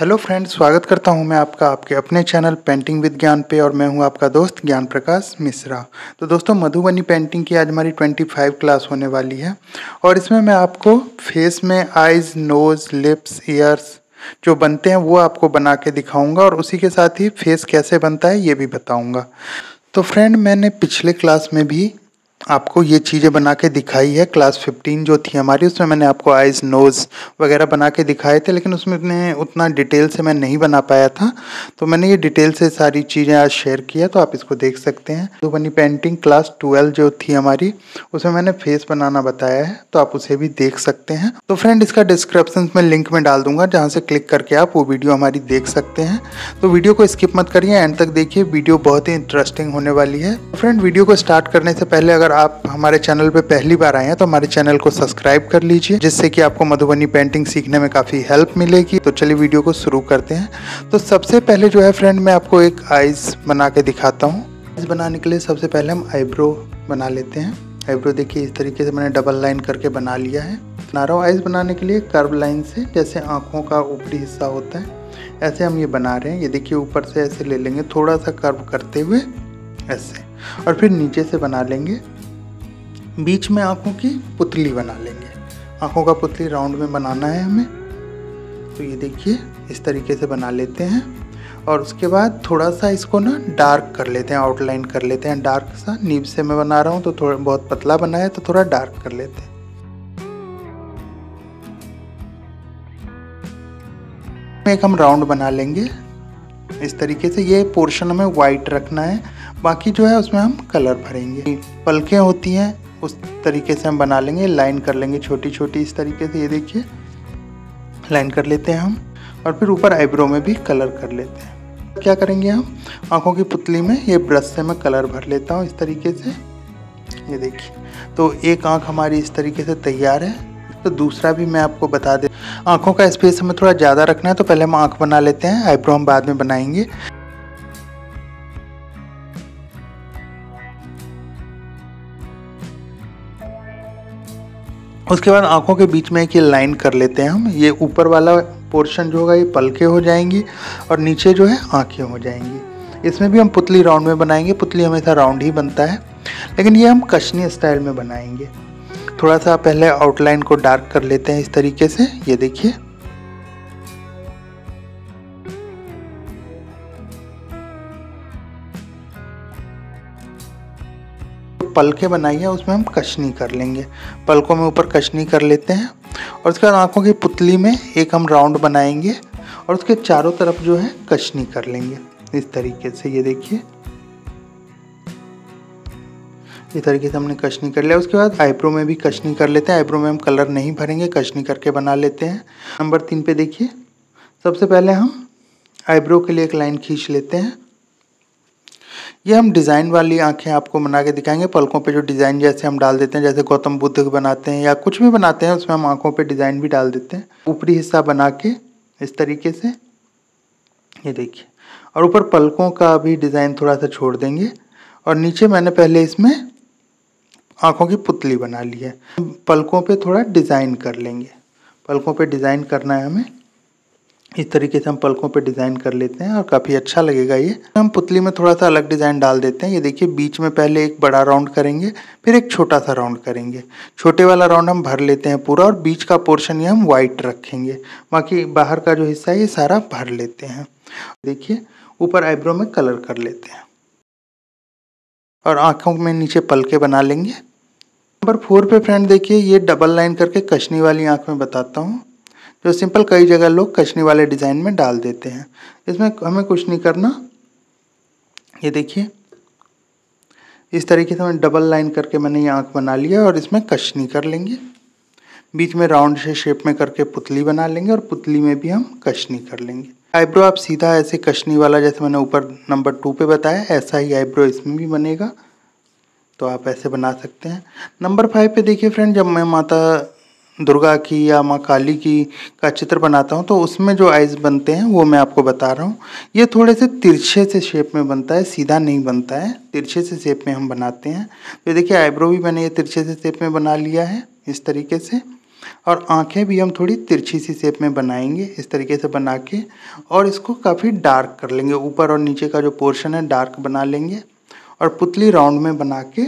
hello friends स्वागत करता हूं मैं आपका आपके अपने चैनल पेंटिंग विद ज्ञान पे और मैं हूं आपका दोस्त ज्ञान प्रकाश मिश्रा तो दोस्तों मधुबनी पेंटिंग की आज हमारी 25 क्लास होने वाली है और इसमें मैं आपको फेस में आइज नोज़ लिप्स ईयर्स जो बनते हैं वो आपको बना के दिखाऊँगा और उसी के साथ ही फेस कैसे बनता है ये भी बताऊँगा तो फ्रेंड मैंने पिछले क्लास में भी आपको ये चीज़ें बना के दिखाई है क्लास 15 जो थी हमारी उसमें मैंने आपको आइज़ नोज़ वगैरह बना के दिखाए थे लेकिन उसमें इतने उतना डिटेल से मैं नहीं बना पाया था तो मैंने ये डिटेल से सारी चीज़ें आज शेयर किया तो आप इसको देख सकते हैं तो बनी पेंटिंग क्लास 12 जो थी हमारी उसमें मैंने फेस बनाना बताया है तो आप उसे भी देख सकते हैं तो फ्रेंड इसका डिस्क्रिप्शन में लिंक में डाल दूंगा जहाँ से क्लिक करके आप वो वीडियो हमारी देख सकते हैं तो वीडियो को स्किप मत करिए एंड तक देखिए वीडियो बहुत ही इंटरेस्टिंग होने वाली है फ्रेंड वीडियो तो को स्टार्ट करने से पहले अगर आप हमारे चैनल पे पहली बार आए हैं तो हमारे चैनल को सब्सक्राइब कर लीजिए जिससे कि आपको मधुबनी पेंटिंग सीखने में काफ़ी हेल्प मिलेगी तो चलिए वीडियो को शुरू करते हैं तो सबसे पहले जो है फ्रेंड मैं आपको एक आइज़ बना के दिखाता हूँ आइज़ बनाने के लिए सबसे पहले हम आईब्रो बना लेते हैं आईब्रो देखिए इस तरीके से मैंने डबल लाइन करके बना लिया है नारो आइज़ बनाने के लिए कर्व लाइन से जैसे आँखों का ऊपरी हिस्सा होता है ऐसे हम ये बना रहे हैं ये देखिए ऊपर से ऐसे ले लेंगे थोड़ा सा कर्व करते हुए ऐसे और फिर नीचे से बना लेंगे बीच में आँखों की पुतली बना लेंगे आँखों का पुतली राउंड में बनाना है हमें तो ये देखिए इस तरीके से बना लेते हैं और उसके बाद थोड़ा सा इसको ना डार्क कर लेते हैं आउटलाइन कर लेते हैं डार्क सा नीब से मैं बना रहा हूँ तो थोड़ा बहुत पतला बना है तो थोड़ा डार्क कर लेते हैं एक हम राउंड बना लेंगे इस तरीके से ये पोर्शन हमें वाइट रखना है बाकी जो है उसमें हम कलर भरेंगे पलकें होती हैं उस तरीके से हम बना लेंगे लाइन कर लेंगे छोटी छोटी इस तरीके से ये देखिए लाइन कर लेते हैं हम और फिर ऊपर आईब्रो में भी कलर कर लेते हैं क्या करेंगे हम आँखों की पुतली में ये ब्रश से मैं कलर भर लेता हूँ इस तरीके से ये देखिए तो एक आँख हमारी इस तरीके से तैयार है तो दूसरा भी मैं आपको बता दे आँखों का स्पेस हमें थोड़ा ज़्यादा रखना है तो पहले हम आँख बना लेते हैं आईब्रो हम बाद में बनाएंगे उसके बाद आँखों के बीच में एक ये लाइन कर लेते हैं हम ये ऊपर वाला पोर्शन जो होगा ये पलके हो जाएंगी और नीचे जो है आँखें हो जाएंगी इसमें भी हम पुतली राउंड में बनाएंगे पुतली हमेशा राउंड ही बनता है लेकिन ये हम कशनी स्टाइल में बनाएंगे थोड़ा सा पहले आउटलाइन को डार्क कर लेते हैं इस तरीके से ये देखिए पलकें बनाई है उसमें हम कशनी कर लेंगे पलकों में ऊपर कशनी कर लेते हैं और उसके बाद आँखों की पुतली में एक हम राउंड बनाएंगे और उसके चारों तरफ जो है कशनी कर लेंगे इस तरीके से ये देखिए इस तरीके से हमने कशनी कर लिया उसके बाद आईब्रो में भी कशनी कर लेते हैं आईब्रो में हम कलर नहीं भरेंगे कशनी करके बना लेते हैं नंबर तीन पे देखिए सबसे पहले हम आईब्रो के लिए एक लाइन खींच लेते हैं ये हम डिज़ाइन वाली आंखें आपको बना के दिखाएंगे पलकों पे जो डिज़ाइन जैसे हम डाल देते हैं जैसे गौतम बुद्ध बनाते हैं या कुछ भी बनाते हैं उसमें हम आंखों पे डिज़ाइन भी डाल देते हैं ऊपरी हिस्सा बना के इस तरीके से ये देखिए और ऊपर पलकों का भी डिज़ाइन थोड़ा सा छोड़ देंगे और नीचे मैंने पहले इसमें आँखों की पुतली बना ली है पलकों पे थोड़ा डिज़ाइन कर लेंगे पलकों पे डिज़ाइन करना है हमें इस तरीके से हम पलकों पे डिज़ाइन कर लेते हैं और काफ़ी अच्छा लगेगा ये हम पुतली में थोड़ा सा अलग डिज़ाइन डाल देते हैं ये देखिए बीच में पहले एक बड़ा राउंड करेंगे फिर एक छोटा सा राउंड करेंगे छोटे वाला राउंड हम भर लेते हैं पूरा और बीच का पोर्शन ये हम वाइट रखेंगे बाकी बाहर का जो हिस्सा है ये सारा भर लेते हैं देखिए ऊपर आईब्रो में कलर कर लेते हैं और आँखों में नीचे पलके बना लेंगे नंबर फोर पे फ्रेंड देखिए ये डबल लाइन करके कशनी वाली आँख में बताता हूँ जो सिंपल कई जगह लोग कचनी वाले डिज़ाइन में डाल देते हैं इसमें हमें कुछ नहीं करना ये देखिए इस तरीके से मैं डबल लाइन करके मैंने ये आँख बना लिया और इसमें कशनी कर लेंगे बीच में राउंड से शेप में करके पुतली बना लेंगे और पुतली में भी हम कशनी कर लेंगे आईब्रो आप सीधा ऐसे कशनी वाला जैसे मैंने ऊपर नंबर टू पे बताया ऐसा ही आईब्रो इसमें भी बनेगा तो आप ऐसे बना सकते हैं नंबर फाइव पे देखिए फ्रेंड जब मैं माता दुर्गा की या माँ काली की का चित्र बनाता हूँ तो उसमें जो आइज़ बनते हैं वो मैं आपको बता रहा हूँ ये थोड़े से तिरछे से शेप में बनता है सीधा नहीं बनता है तिरछे से शेप में हम बनाते हैं तो देखिए आईब्रो भी मैंने ये तिरछे से शेप में बना लिया है इस तरीके से और आंखें भी हम थोड़ी तिरछी सी शेप में बनाएंगे इस तरीके से बना के और इसको काफ़ी डार्क कर लेंगे ऊपर और नीचे का जो पोर्शन है डार्क बना लेंगे और पुतली राउंड में बना के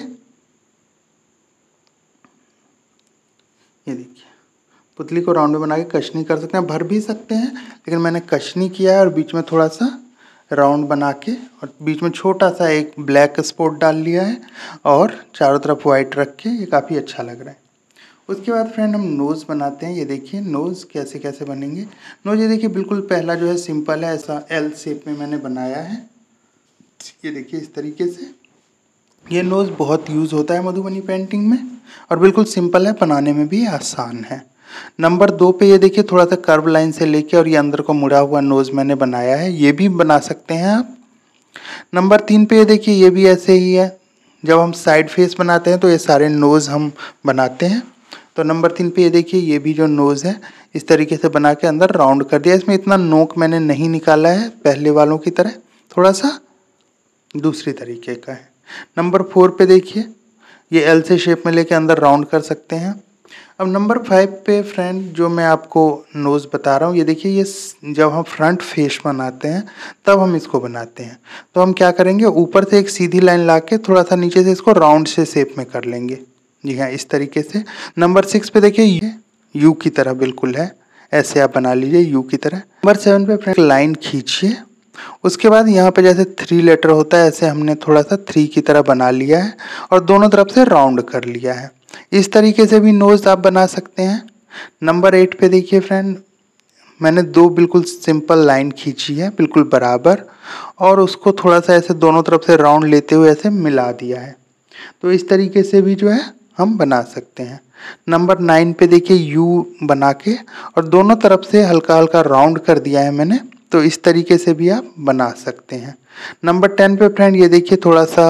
पुतली को राउंड में बना के कशनी कर सकते हैं भर भी सकते हैं लेकिन मैंने कशनी किया है और बीच में थोड़ा सा राउंड बना के और बीच में छोटा सा एक ब्लैक स्पॉट डाल लिया है और चारों तरफ वाइट रख के ये काफ़ी अच्छा लग रहा है उसके बाद फ्रेंड हम नोज़ बनाते हैं ये देखिए नोज़ कैसे कैसे बनेंगे नोज़ ये देखिए बिल्कुल पहला जो है सिंपल है ऐसा एल शेप में मैंने बनाया है ये देखिए इस तरीके से ये नोज़ बहुत यूज़ होता है मधुबनी पेंटिंग में और बिल्कुल सिंपल है बनाने में भी आसान है नंबर दो पे ये देखिए थोड़ा सा कर्व लाइन से लेके और ये अंदर को मुड़ा हुआ नोज मैंने बनाया है ये भी बना सकते हैं आप नंबर तीन पे ये देखिए ये भी ऐसे ही है जब हम साइड फेस बनाते हैं तो ये सारे नोज़ हम बनाते हैं तो नंबर तीन पे ये देखिए ये भी जो नोज़ है इस तरीके से बना के अंदर राउंड कर दिया इसमें इतना नोक मैंने नहीं निकाला है पहले वालों की तरह थोड़ा सा दूसरी तरीके का है नंबर फोर पे देखिए ये एल से शेप में लेके अंदर राउंड कर सकते हैं अब नंबर फाइव पे फ्रेंड जो मैं आपको नोज़ बता रहा हूँ ये देखिए ये जब हम फ्रंट फेस बनाते हैं तब हम इसको बनाते हैं तो हम क्या करेंगे ऊपर से एक सीधी लाइन ला के थोड़ा सा नीचे से इसको राउंड से शेप में कर लेंगे जी हाँ इस तरीके से नंबर सिक्स पे देखिए ये यू की तरह बिल्कुल है ऐसे आप बना लीजिए यू की तरह नंबर सेवन पे फ्रेंड लाइन खींचिए उसके बाद यहाँ पे जैसे थ्री लेटर होता है ऐसे हमने थोड़ा सा थ्री की तरह बना लिया है और दोनों तरफ से राउंड कर लिया है इस तरीके से भी नोज़ आप बना सकते हैं नंबर एट पे देखिए फ्रेंड मैंने दो बिल्कुल सिंपल लाइन खींची है बिल्कुल बराबर और उसको थोड़ा सा ऐसे दोनों तरफ से राउंड लेते हुए ऐसे मिला दिया है तो इस तरीके से भी जो है हम बना सकते हैं नंबर नाइन पे देखिए यू बना के और दोनों तरफ से हल्का हल्का राउंड कर दिया है मैंने तो इस तरीके से भी आप बना सकते हैं नंबर टेन पे फ्रेंड ये देखिए थोड़ा सा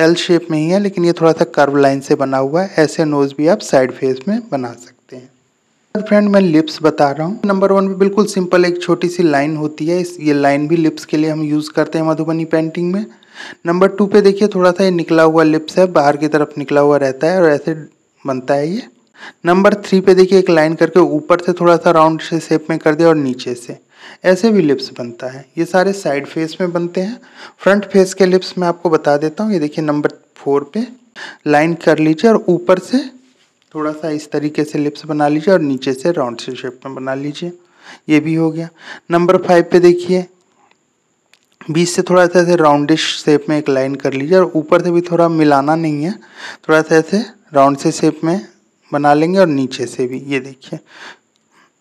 एल शेप में ही है लेकिन ये थोड़ा सा कर्व लाइन से बना हुआ है ऐसे नोज़ भी आप साइड फेस में बना सकते हैं फ्रेंड मैं लिप्स बता रहा हूँ नंबर वन भी बिल्कुल सिंपल एक छोटी सी लाइन होती है इस ये लाइन भी लिप्स के लिए हम यूज़ करते हैं मधुबनी पेंटिंग में नंबर टू पे देखिए थोड़ा सा ये निकला हुआ लिप्स है बाहर की तरफ निकला हुआ रहता है और ऐसे बनता है ये नंबर थ्री पे देखिए एक लाइन करके ऊपर से थोड़ा सा राउंड से शेप में कर दिया और नीचे से ऐसे भी लिप्स बनता है ये सारे साइड फेस में बनते हैं फ्रंट फेस के लिप्स मैं आपको बता देता हूँ ये देखिए नंबर फोर पे लाइन कर लीजिए और ऊपर से थोड़ा सा इस तरीके से लिप्स बना लीजिए और नीचे से राउंड से शेप में बना लीजिए ये भी हो गया नंबर फाइव पे देखिए बीच से थोड़ा सा ऐसे राउंडिश शेप में एक लाइन कर लीजिए और ऊपर से भी थोड़ा मिलाना नहीं है थोड़ा सा ऐसे राउंड से शेप में बना लेंगे और नीचे से भी ये देखिए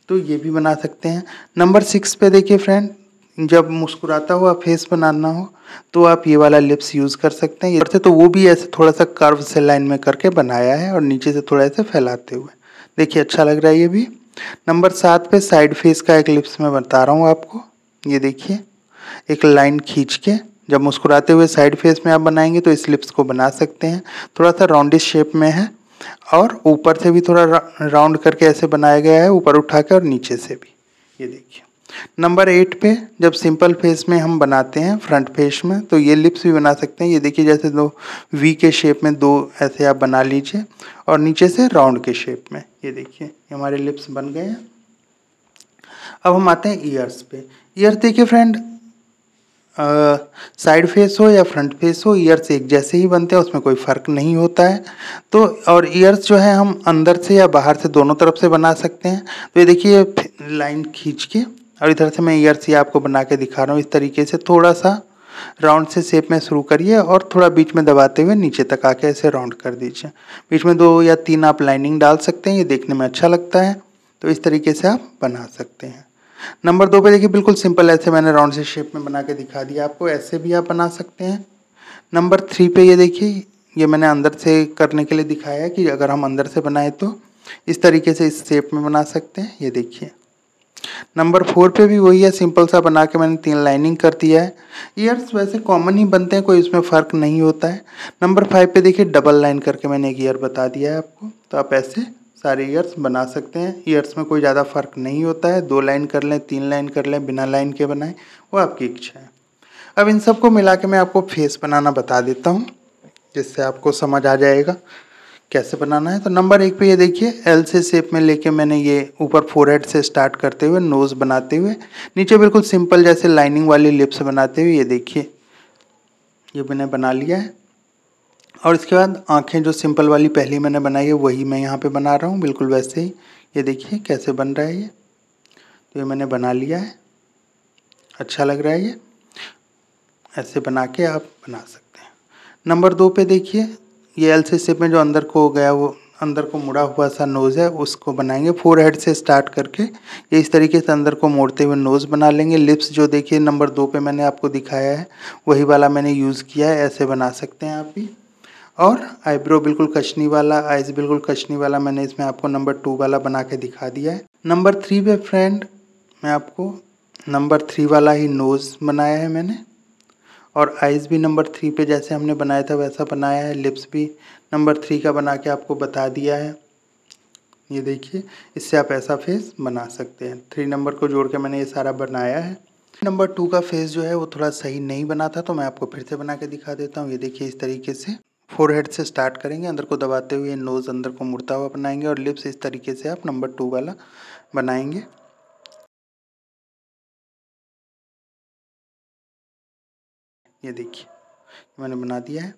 तो ये भी बना सकते हैं नंबर सिक्स पे देखिए फ्रेंड जब मुस्कुराता हुआ फेस बनाना हो तो आप ये वाला लिप्स यूज़ कर सकते हैं ये तो वो भी ऐसे थोड़ा सा कर्व से लाइन में करके बनाया है और नीचे से थोड़ा ऐसे फैलाते हुए देखिए अच्छा लग रहा है ये भी नंबर सात पे साइड फेस का एक लिप्स मैं बता रहा हूँ आपको ये देखिए एक लाइन खींच के जब मुस्कुराते हुए साइड फेस में आप बनाएंगे तो इस लिप्स को बना सकते हैं थोड़ा सा राउंडिश शेप में है और ऊपर से भी थोड़ा राउंड करके ऐसे बनाया गया है ऊपर उठा के और नीचे से भी ये देखिए नंबर एट पे जब सिंपल फेस में हम बनाते हैं फ्रंट फेस में तो ये लिप्स भी बना सकते हैं ये देखिए जैसे दो वी के शेप में दो ऐसे आप बना लीजिए और नीचे से राउंड के शेप में ये देखिए हमारे लिप्स बन गए हैं अब हम आते हैं ईयर्स पे ईयर्स देखिए फ्रेंड साइड फेस हो या फ्रंट फेस हो ईयर्स एक जैसे ही बनते हैं उसमें कोई फ़र्क नहीं होता है तो और ईयर्स जो है हम अंदर से या बाहर से दोनों तरफ से बना सकते हैं तो ये देखिए लाइन खींच के और इधर से मैं ईयर्स ये आपको बना के दिखा रहा हूँ इस तरीके से थोड़ा सा राउंड से शेप में शुरू करिए और थोड़ा बीच में दबाते हुए नीचे तक आके ऐसे राउंड कर दीजिए बीच में दो या तीन आप लाइनिंग डाल सकते हैं ये देखने में अच्छा लगता है तो इस तरीके से आप बना सकते हैं नंबर दो पे देखिए बिल्कुल सिंपल ऐसे मैंने राउंड से शेप में बना के दिखा दिया आपको ऐसे भी आप बना सकते हैं नंबर थ्री पे ये देखिए ये मैंने अंदर से करने के लिए दिखाया है कि अगर हम अंदर से बनाएं तो इस तरीके से इस शेप में बना सकते हैं ये देखिए नंबर फोर पे भी वही है सिंपल सा बना के मैंने तीन लाइनिंग कर दिया है ईयर्स वैसे कॉमन ही बनते हैं कोई उसमें फ़र्क नहीं होता है नंबर फाइव पे देखिए डबल लाइन करके मैंने एक ईयर बता दिया है आपको तो आप ऐसे सारे ईयर्स बना सकते हैं ईयर्स में कोई ज़्यादा फ़र्क नहीं होता है दो लाइन कर लें तीन लाइन कर लें बिना लाइन के बनाएं वो आपकी इच्छा है अब इन सबको मिला के मैं आपको फेस बनाना बता देता हूँ जिससे आपको समझ आ जाएगा कैसे बनाना है तो नंबर एक पे ये देखिए एल से शेप में लेके मैंने ये ऊपर फोरहेड से स्टार्ट करते हुए नोज़ बनाते हुए नीचे बिल्कुल सिंपल जैसे लाइनिंग वाली लिप्स बनाते हुए ये देखिए ये मैंने बना लिया है और इसके बाद आँखें जो सिंपल वाली पहली मैंने बनाई है वही मैं यहाँ पे बना रहा हूँ बिल्कुल वैसे ही ये देखिए कैसे बन रहा है ये तो ये मैंने बना लिया है अच्छा लग रहा है ये ऐसे बना के आप बना सकते हैं नंबर दो पे देखिए ये एल सी शेप में जो अंदर को गया वो अंदर को मुड़ा हुआ सा नोज़ है उसको बनाएंगे फोर हेड से स्टार्ट करके ये इस तरीके से अंदर को मोड़ते हुए नोज़ बना लेंगे लिप्स जो देखिए नंबर दो पे मैंने आपको दिखाया है वही वाला मैंने यूज़ किया है ऐसे बना सकते हैं आप भी और आईब्रो बिल्कुल कचनी वाला आइज बिल्कुल कचनी वाला मैंने इसमें आपको नंबर टू वाला बना के दिखा दिया है नंबर थ्री पे फ्रेंड मैं आपको नंबर थ्री वाला ही नोज़ बनाया है मैंने और आइज़ भी नंबर थ्री पे जैसे हमने बनाया था वैसा बनाया है लिप्स भी नंबर थ्री का बना के आपको बता दिया है ये देखिए इससे आप ऐसा फेस बना सकते हैं थ्री नंबर को जोड़ के मैंने ये सारा बनाया है नंबर टू का फेस जो है वो थोड़ा सही नहीं बना था तो मैं आपको फिर से बना के दिखा देता हूँ ये देखिए इस तरीके से फोर हेड से स्टार्ट करेंगे अंदर को दबाते हुए नोज़ अंदर को मुड़ता हुआ बनाएंगे और लिप्स इस तरीके से आप नंबर टू वाला बनाएंगे ये देखिए मैंने बना दिया है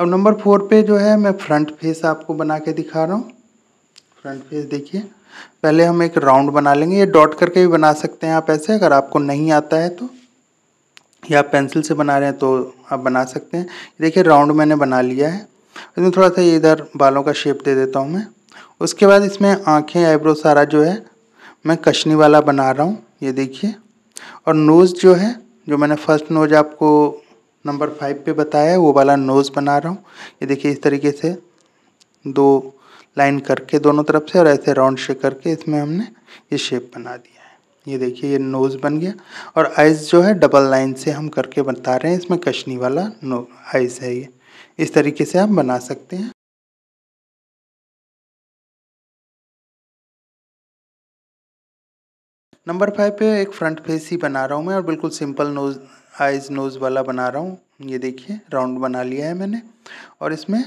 अब नंबर फोर पे जो है मैं फ्रंट फेस आपको बना के दिखा रहा हूँ फ्रंट फेस देखिए पहले हम एक राउंड बना लेंगे ये डॉट करके भी बना सकते हैं आप ऐसे अगर आपको नहीं आता है तो या आप पेंसिल से बना रहे हैं तो आप बना सकते हैं देखिए राउंड मैंने बना लिया है इसमें थोड़ा सा ये इधर बालों का शेप दे देता हूँ मैं उसके बाद इसमें आँखें आईब्रो सारा जो है मैं कशनी वाला बना रहा हूँ ये देखिए और नोज़ जो है जो मैंने फर्स्ट नोज आपको नंबर फाइव पे बताया है वो वाला नोज़ बना रहा हूँ ये देखिए इस तरीके से दो लाइन करके दोनों तरफ से और ऐसे राउंड शेप करके इसमें हमने ये शेप बना दिया ये देखिए ये नोज़ बन गया और आइस जो है डबल लाइन से हम करके बता रहे हैं इसमें कशनी वाला नो आइस है ये इस तरीके से आप बना सकते हैं नंबर फाइव पे एक फ्रंट फेस ही बना रहा हूँ मैं और बिल्कुल सिंपल नोज आइज नोज़ वाला बना रहा हूँ ये देखिए राउंड बना लिया है मैंने और इसमें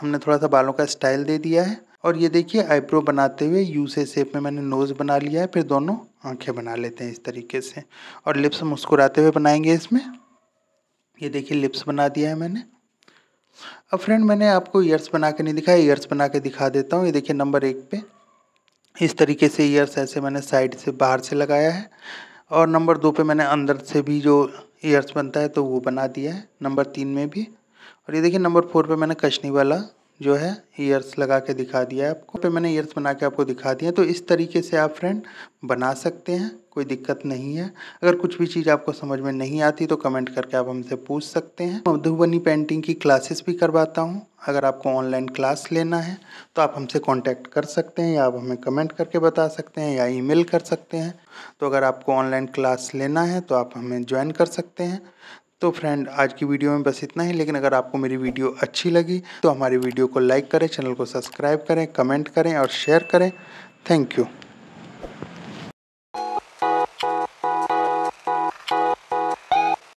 हमने थोड़ा सा बालों का स्टाइल दे दिया है और ये देखिए आईब्रो बनाते हुए यू से शेप में मैंने नोज़ बना लिया है फिर दोनों आंखें बना लेते हैं इस तरीके से और लिप्स मुस्कुराते हुए बनाएंगे इसमें ये देखिए लिप्स बना दिया है मैंने अब फ्रेंड मैंने आपको ईयर्स बना के नहीं दिखाया ईयर्स बना के दिखा देता हूँ ये देखिए नंबर एक पे इस तरीके से ईयर्स ऐसे मैंने साइड से बाहर से लगाया है और नंबर दो पे मैंने अंदर से भी जो ईयर्स बनता है तो वो बना दिया है नंबर तीन में भी और ये देखिए नंबर फोर पे मैंने कशनी वाला जो है ईयर्स लगा के दिखा दिया है आपको पे मैंने ईयर्स बना के आपको दिखा दिया तो इस तरीके से आप फ्रेंड बना सकते हैं कोई दिक्कत नहीं है अगर कुछ भी चीज़ आपको समझ में नहीं आती तो कमेंट करके आप हमसे पूछ सकते हैं मधुबनी पेंटिंग की क्लासेस भी करवाता हूँ अगर आपको ऑनलाइन क्लास लेना है तो आप हमसे कॉन्टैक्ट कर सकते हैं या आप हमें कमेंट करके बता सकते हैं या ई कर सकते हैं तो अगर आपको ऑनलाइन क्लास लेना है तो आप हमें ज्वाइन कर सकते हैं तो फ्रेंड आज की वीडियो में बस इतना ही लेकिन अगर आपको मेरी वीडियो अच्छी लगी तो हमारी वीडियो को लाइक करें चैनल को सब्सक्राइब करें कमेंट करें और शेयर करें थैंक यू